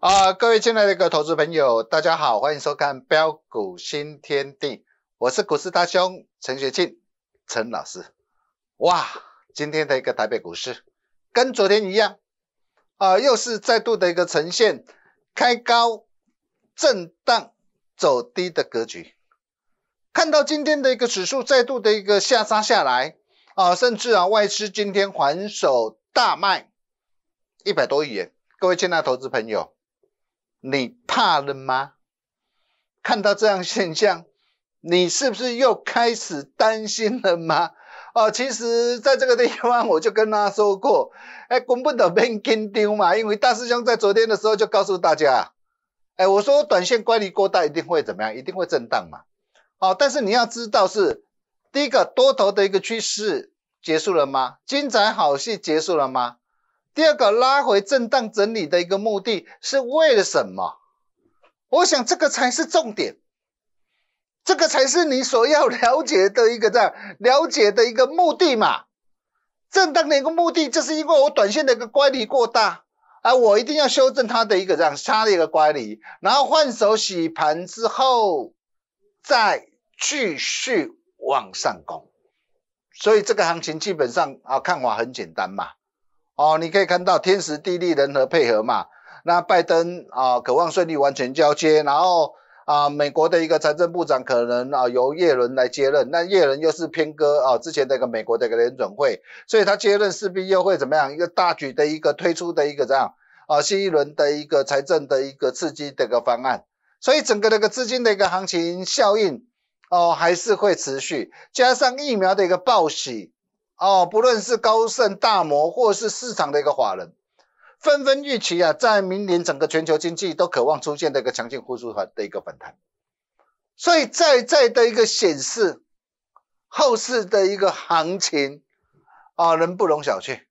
啊，各位进来的一个投资朋友，大家好，欢迎收看标股新天地，我是股市大兄陈学庆，陈老师。哇，今天的一个台北股市跟昨天一样，啊，又是再度的一个呈现开高震荡走低的格局。看到今天的一个指数再度的一个下杀下来，啊，甚至啊外资今天还手大卖一百多亿元，各位进来投资朋友。你怕了吗？看到这样现象，你是不是又开始担心了吗？哦，其实在这个地方我就跟他说过，哎，公布的兵跟丢嘛，因为大师兄在昨天的时候就告诉大家，哎，我说短线乖离过大一定会怎么样，一定会震荡嘛。哦，但是你要知道是第一个多头的一个趋势结束了吗？精彩好戏结束了吗？第二个拉回震荡整理的一个目的是为了什么？我想这个才是重点，这个才是你所要了解的一个这样了解的一个目的嘛。震荡的一个目的，就是因为我短线的一个乖离过大，啊，我一定要修正它的一个这样差的一个乖离，然后换手洗盘之后再继续往上攻。所以这个行情基本上啊，看法很简单嘛。哦，你可以看到天时地利人和配合嘛。那拜登啊，渴望顺利完全交接，然后啊，美国的一个财政部长可能啊由耶伦来接任，那耶伦又是偏哥啊，之前的一个美国的一个联准会，所以他接任势必又会怎么样？一个大举的一个推出的一个这样啊新一轮的一个财政的一个刺激的一个方案，所以整个那个资金的一个行情效应哦还是会持续，加上疫苗的一个报喜。哦，不论是高盛、大摩，或是市场的一个法人，纷纷预期啊，在明年整个全球经济都渴望出现的一个强劲复苏和的一个反弹，所以在在的一个显示，后市的一个行情啊，人不容小觑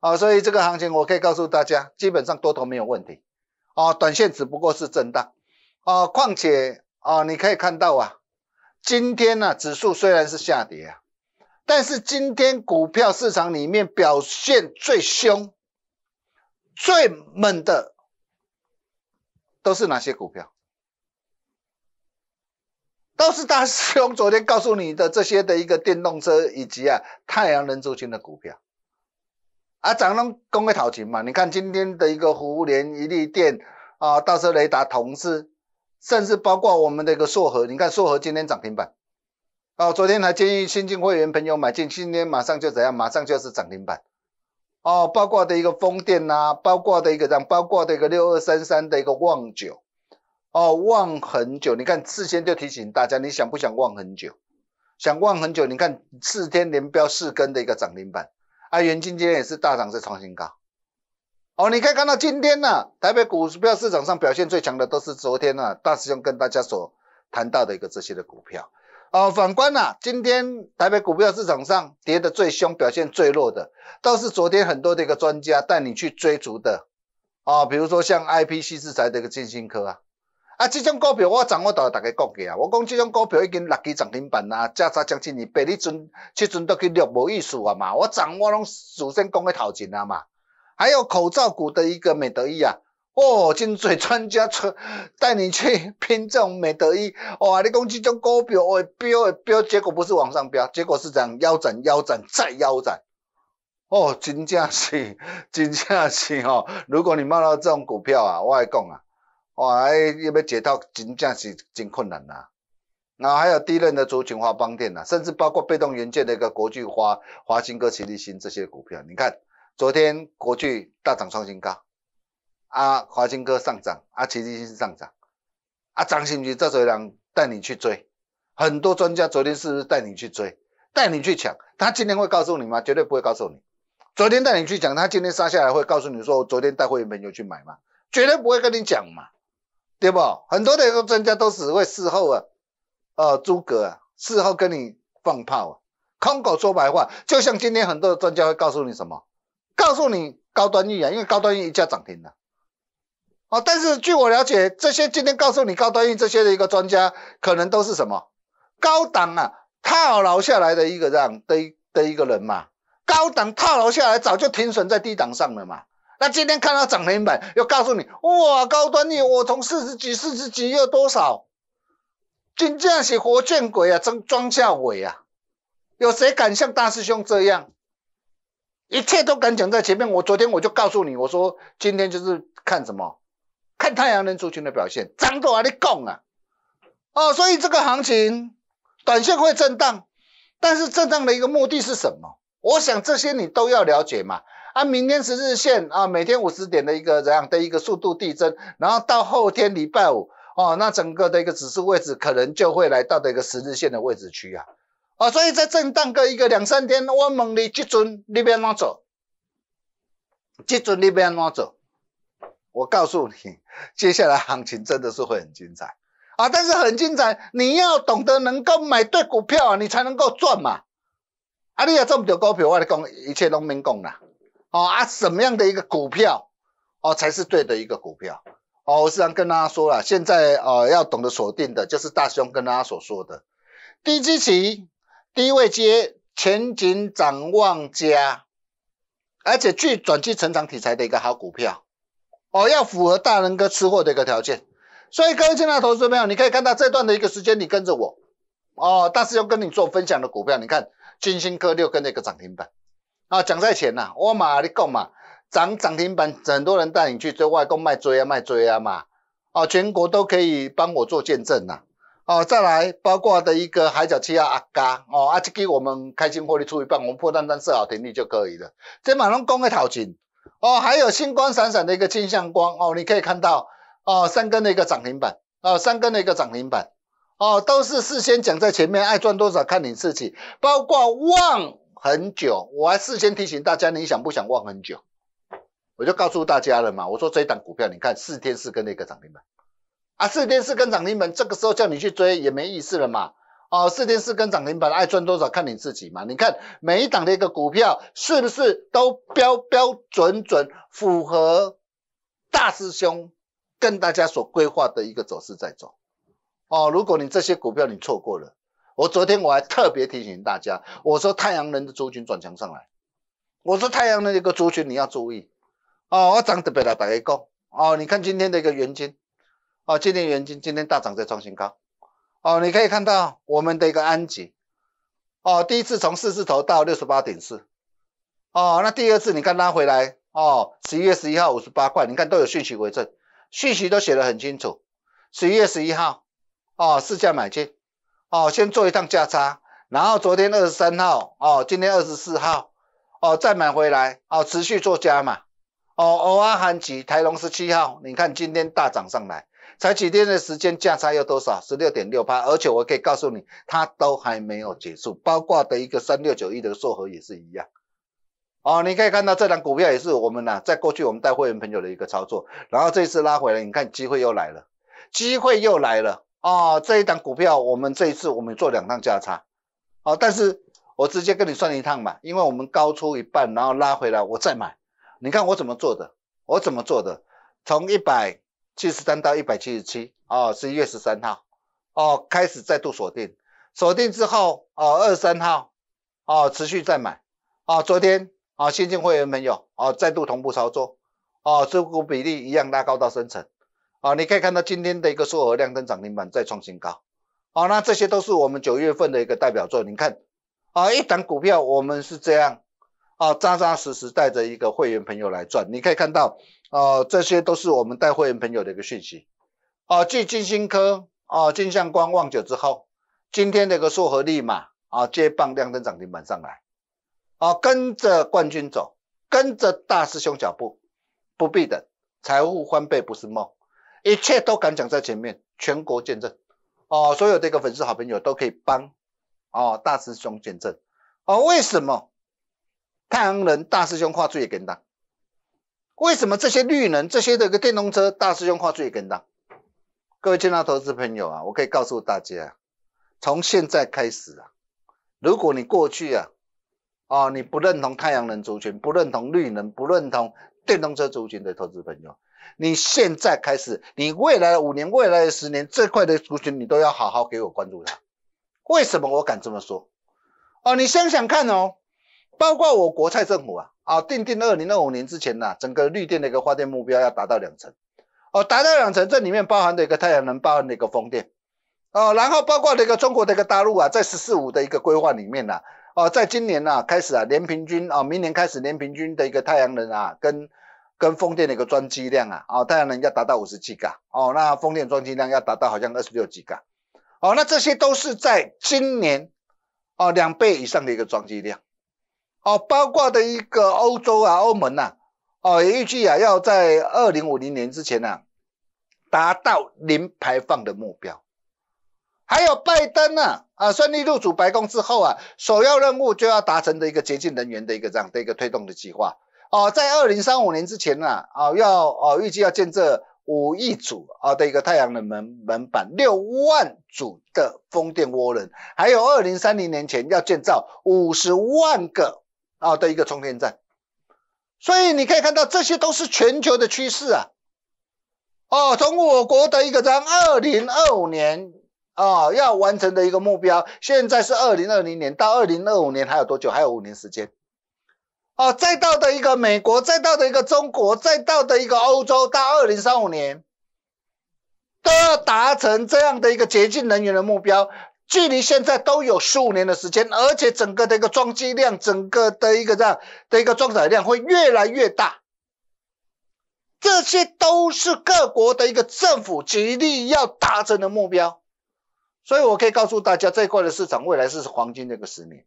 啊，所以这个行情我可以告诉大家，基本上多头没有问题啊，短线只不过是震荡啊，况且啊，你可以看到啊，今天呢，指数虽然是下跌啊。但是今天股票市场里面表现最凶、最猛的都是哪些股票？都是大师兄昨天告诉你的这些的一个电动车以及啊太阳能组件的股票啊，涨们公开讨情嘛？你看今天的一个福联、一力电啊，倒车雷达、同事，甚至包括我们的一个硕和，你看硕和今天涨停板。哦，昨天还建议新进会员朋友买进，今天马上就怎样？马上就是涨停板。哦，包括的一个风电呐，包括的一个样，包括的一个六二三三的一个望九，哦，望很久，你看事先就提醒大家，你想不想望很久？想望很久，你看四天连标四根的一个涨停板，啊，元金今天也是大涨，是创新高。哦，你可以看到今天呢，台北股票市场上表现最强的都是昨天呢大师兄跟大家所谈到的一个这些的股票。哦，反观呐，今天台北股票市场上跌得最凶、表现最弱的，倒是昨天很多的一个专家带你去追逐的，啊，比如说像 I P C 制裁的一个建新科啊，啊，这种股票我掌握到大家讲过啊，我讲这种股票已经六基涨停板啦，价差将近二倍，你准，这准倒去录无意思啊嘛，我掌握拢首先讲个头前啊嘛，还有口罩股的一个美德意啊。哦，尽做专家，做带你去拼这种美得意。哦，你讲这种股票，会飙，飙，结果不是往上飙，结果是这样腰斩，腰斩再腰斩。哦，真正是，真正是哦。如果你买到这种股票啊，我来讲啊，哇，有没有解套，真正是真困难呐。然后还有低二的，族群华邦电呐，甚至包括被动元件的一个国巨、华华兴、科、齐力新这些股票，你看，昨天国巨大涨创新高。啊，华兴哥上涨，啊，奇迹性上涨，啊，涨是不是？这谁人带你去追？很多专家昨天是不是带你去追，带你去抢？他今天会告诉你吗？绝对不会告诉你。昨天带你去讲，他今天杀下来会告诉你说，我昨天带会员朋友去买嘛？绝对不会跟你讲嘛，对不？很多的专家都是会事后啊，呃诸葛啊，事后跟你放炮，啊，空口说白话。就像今天很多的专家会告诉你什么？告诉你高端玉啊，因为高端玉一价涨停了。哦，但是据我了解，这些今天告诉你高端运这些的一个专家，可能都是什么高档啊套牢下来的一个这样的一的一个人嘛，高档套牢下来早就停损在低档上了嘛。那今天看到涨停板，又告诉你哇高端运我从四十几四十几有多少，竟正是活见鬼啊，真装下鬼啊！有谁敢像大师兄这样，一切都敢讲在前面？我昨天我就告诉你，我说今天就是看什么。太阳能族群的表现涨到啊，你供啊？哦，所以这个行情短线会震荡，但是震荡的一个目的是什么？我想这些你都要了解嘛。啊，明天十日线啊，每天五十点的一个这样的一个速度递增，然后到后天礼拜五哦，那整个的一个指数位置可能就会来到的一个十日线的位置区啊。啊，所以在震荡个一个两三天，我猛力即阵你要安怎做？即阵你要安怎做？我告诉你，接下来行情真的是会很精彩啊！但是很精彩，你要懂得能够买对股票啊，你才能够赚嘛。啊，你要赚到股票，我来讲，一切农民讲啦。哦啊，什么样的一个股票哦才是对的一个股票？哦，我时常跟大家说了，现在呃要懂得锁定的，就是大兄跟大家所说的低支撑、低位接前景展望加，而且具转机成长题材的一个好股票。哦，要符合大人跟吃货的一个条件，所以各位爱的投资朋友，你可以看到这段的一个时间，你跟着我，哦，但是要跟你做分享的股票，你看金星科六跟那个涨停板啊，讲在前呐，我妈你讲嘛，涨涨停板，很多人带你去追，外公卖追啊卖追啊嘛，哦，全国都可以帮我做见证呐，哦，再来包括的一个海角七啊阿嘎，哦阿吉给我们开心获利出一半，我们破单单设好停利就可以了，这马龙公个头前。哦，还有星光闪闪的一个金像光哦，你可以看到哦，三根的一个涨停板，哦，三根的一个涨停板，哦，都是事先讲在前面，爱赚多少看你自己，包括望很久，我还事先提醒大家，你想不想望很久？我就告诉大家了嘛，我说一档股票，你看四天四根的一个涨停板，啊，四天四根涨停板，这个时候叫你去追也没意思了嘛。哦，四天四跟涨停板，爱赚多少看你自己嘛。你看每一档的一个股票是不是都标标准准符合大师兄跟大家所规划的一个走势在走？哦，如果你这些股票你错过了，我昨天我还特别提醒大家，我说太阳能的族群转强上来，我说太阳能的一个族群你要注意。哦，我涨特别来大家讲，哦，你看今天的一个元金，哦，今天元金今天大涨在创新高。哦，你可以看到我们的一个安吉，哦，第一次从四字头到六十八点四，哦，那第二次你看拉回来，哦，十一月十一号五十八块，你看都有讯息为证，讯息都写的很清楚，十一月十一号，哦，市价买进，哦，先做一趟价差，然后昨天二十三号，哦，今天二十四号，哦，再买回来，哦，持续做加嘛，哦，欧安吉台龙十七号，你看今天大涨上来。才几天的时间，价差要多少？十六点六八，而且我可以告诉你，它都还没有结束，包括的一个三六九一的售核也是一样。哦，你可以看到这档股票也是我们呢，在过去我们带会员朋友的一个操作，然后这次拉回来，你看机会又来了，机会又来了哦，这一档股票我们这一次我们做两趟价差，哦，但是我直接跟你算一趟吧，因为我们高出一半，然后拉回来我再买，你看我怎么做的？我怎么做的？从一百。七十三到一百七十七，哦，十一月十三号，哦，开始再度锁定，锁定之后，哦，二十三号，哦，持续再买，啊，昨天，啊，新进会员朋友，哦再度同步操作，啊，持股比例一样拉高到深成，啊，你可以看到今天的一个缩额量增涨停板再创新高，好，那这些都是我们九月份的一个代表作，你看，啊，一档股票我们是这样，啊，扎扎实实带着一个会员朋友来赚，你可以看到。哦，这些都是我们带会员朋友的一个讯息。哦，继金星科、哦金相光望久之后，今天的一个硕和利嘛，啊接棒亮灯涨停板上来，啊跟着冠军走，跟着大师兄脚步，不必等，财富翻倍不是梦，一切都敢讲在前面，全国见证。哦，所有的一个粉丝好朋友都可以帮，哦大师兄见证。哦为什么？太阳人大师兄画出也更大。为什么这些绿能、这些一个电动车大师兄画最跟的？各位其他投资朋友啊，我可以告诉大家，从现在开始啊，如果你过去啊，啊你不认同太阳能族群、不认同绿能、不认同电动车族群的投资朋友，你现在开始，你未来的五年、未来的十年，这块的族群你都要好好给我关注它。为什么我敢这么说？哦，你想想看哦，包括我国蔡政府啊。啊，定定二零二五年之前呢，整个绿电的一个发电目标要达到两成，哦，达到两成，这里面包含的一个太阳能，包含的一个风电，哦，然后包括的一个中国的一个大陆啊，在十四五的一个规划里面呢，哦，在今年啊开始啊，年平均啊，明年开始年平均的一个太阳能啊，跟跟风电的一个装机量啊，哦，太阳能要达到五十几个，哦，那风电装机量要达到好像二十六几个，哦，那这些都是在今年，哦两倍以上的一个装机量。哦，包括的一个欧洲啊，欧盟呐，哦，也预计啊，要在二零五零年之前呢，达到零排放的目标。还有拜登呢，啊，顺利入主白宫之后啊，首要任务就要达成的一个洁净能源的一个这样的一个推动的计划。哦，在二零三五年之前呢，啊，要哦，预计要建设五亿组啊的一个太阳能门板，六万组的风电涡轮，还有二零三零年前要建造五十万个。啊的一个充电站，所以你可以看到这些都是全球的趋势啊，哦，从我国的一个在二零二五年啊要完成的一个目标，现在是二零二零年到二零二五年还有多久？还有五年时间，哦，再到的一个美国，再到的一个中国，再到的一个欧洲，到二零三五年都要达成这样的一个洁净能源的目标。距离现在都有十五年的时间，而且整个的一个装机量，整个的一个这样的一个装载量会越来越大，这些都是各国的一个政府极力要达成的目标，所以我可以告诉大家，这一块的市场未来是黄金的一个十年，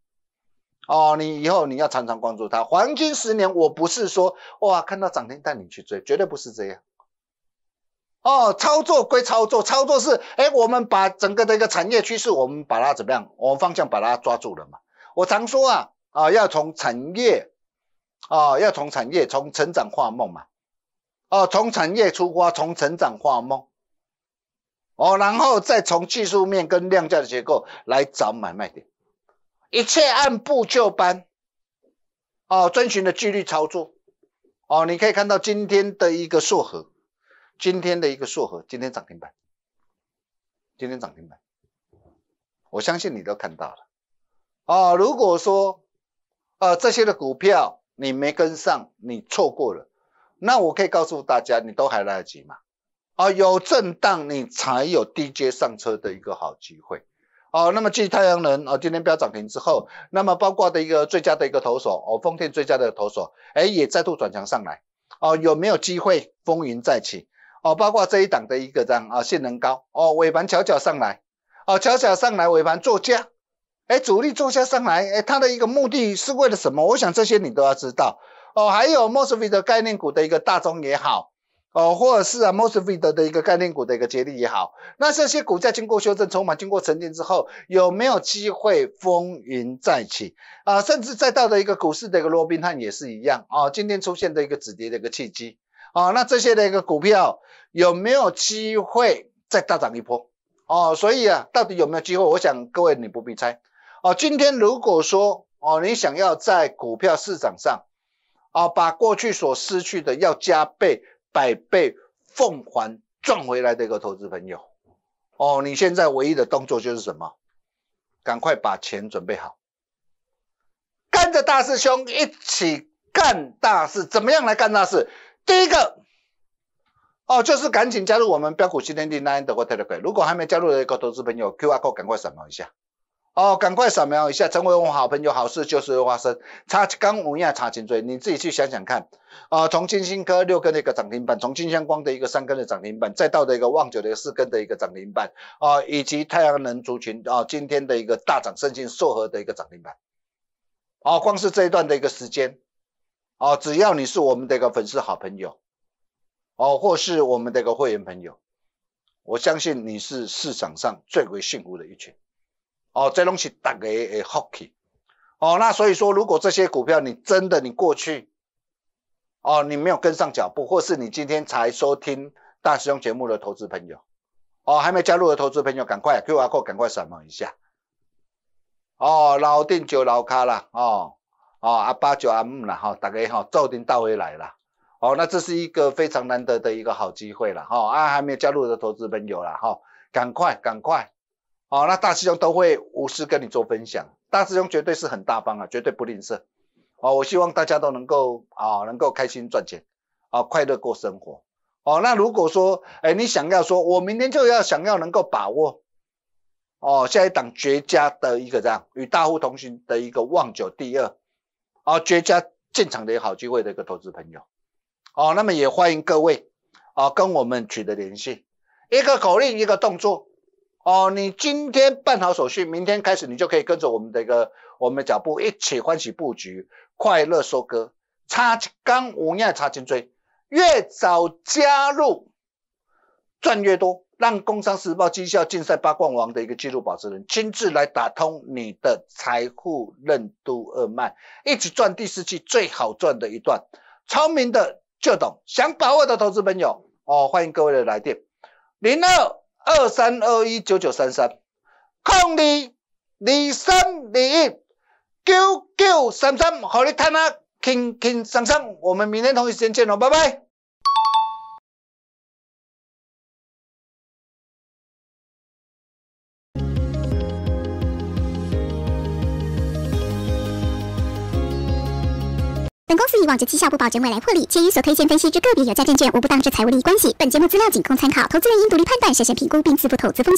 哦，你以后你要常常关注它，黄金十年，我不是说哇看到涨停带你去追，绝对不是这样。哦，操作归操作，操作是哎，我们把整个的一个产业趋势，我们把它怎么样，我们方向把它抓住了嘛。我常说啊啊，要从产业啊，要从产业从成长化梦嘛，哦，从产业出发，从成长化梦，哦，然后再从技术面跟量价的结构来找买卖点，一切按部就班，哦，遵循的纪律操作，哦，你可以看到今天的一个硕和。今天的一个缩和，今天涨停板，今天涨停板，我相信你都看到了啊。如果说呃这些的股票你没跟上，你错过了，那我可以告诉大家，你都还来得及嘛啊。有震荡，你才有低阶上车的一个好机会哦。那么继太阳能啊今天飙涨停之后，那么包括的一个最佳的一个投手哦，丰田最佳的投手，哎也再度转强上来哦，有没有机会风云再起？哦，包括这一档的一个这样啊，性能高哦，尾盘翘脚上来，哦，翘脚上来，尾盘做价，哎，主力做价上来，哎，它的一个目的是为了什么？我想这些你都要知道。哦，还有 m o s f e d 概念股的一个大宗也好，哦，或者是啊 m o s f e d 的一个概念股的一个接力也好，那这些股价经过修正，筹码经过沉淀之后，有没有机会风云再起？啊，甚至再到的一个股市的一个罗宾汉也是一样啊，今天出现的一个止跌的一个契机。哦，那这些的一个股票有没有机会再大涨一波？哦，所以啊，到底有没有机会？我想各位你不必猜。哦，今天如果说哦，你想要在股票市场上，啊，把过去所失去的要加倍百倍奉还赚回来的一个投资朋友，哦，你现在唯一的动作就是什么？赶快把钱准备好，跟着大师兄一起干大事，怎么样来干大事？第一个哦，就是赶紧加入我们标股新天地 Nine Telegram。如果还没加入的一个投资朋友，Q R Code 赶快扫描一下，哦，赶快扫描一下，成为我好朋友，好事就是会发生。查刚五压查颈椎，你自己去想想看。啊，重金新科六根的一个涨停板，重金相光的一个三根的涨停板，再到的一个旺九的一个四根的一个涨停板，啊，以及太阳能族群啊，今天的一个大涨，深圳硕和的一个涨停板，啊，光是这一段的一个时间。哦，只要你是我们的一个粉丝好朋友，哦，或是我们的一个会员朋友，我相信你是市场上最为幸福的一群，哦，这东西打家 A A h 哦，那所以说如果这些股票你真的你过去，哦，你没有跟上脚步，或是你今天才收听大师兄节目的投资朋友，哦，还没加入的投资朋友赶快 Q R code 赶快扫描一下，哦，老店就老咖啦，哦。哦阿八九阿木啦，哈，大家哈就已经到回来啦。哦，那这是一个非常难得的一个好机会了哈。啊，还没有加入的投资朋友啦，哈，赶快赶快。哦，那大师兄都会无私跟你做分享，大师兄绝对是很大方啊，绝对不吝啬。哦，我希望大家都能够啊，能够开心赚钱，啊，快乐过生活。哦，那如果说哎，你想要说，我明天就要想要能够把握，哦，下一档绝佳的一个这样与大户同行的一个旺九第二。啊，绝佳进场的一个好机会的一个投资朋友，哦，那么也欢迎各位啊跟我们取得联系，一个口令，一个动作，哦，你今天办好手续，明天开始你就可以跟着我们的一个我们的脚步一起欢喜布局，快乐收割，插金钢，无量插金锥，越早加入赚越多。让《工商时报》绩效竞赛八冠王的一个纪录保持人亲自来打通你的财富任督二脉，一起赚第四季最好赚的一段。聪明的就懂，想把握的投资朋友，哦，欢迎各位的来电，零二二三二一九九三三，空你，你三你一九九三三，和你谈啊，轻轻松松。我们明天同一时间见哦，拜拜。望着绩效不保，证未来获利。前述所推荐分析之个别有价证券，无不当之财务利益关系。本节目资料仅供参考，投资人应独立判断、审慎评估并自负投资风。险。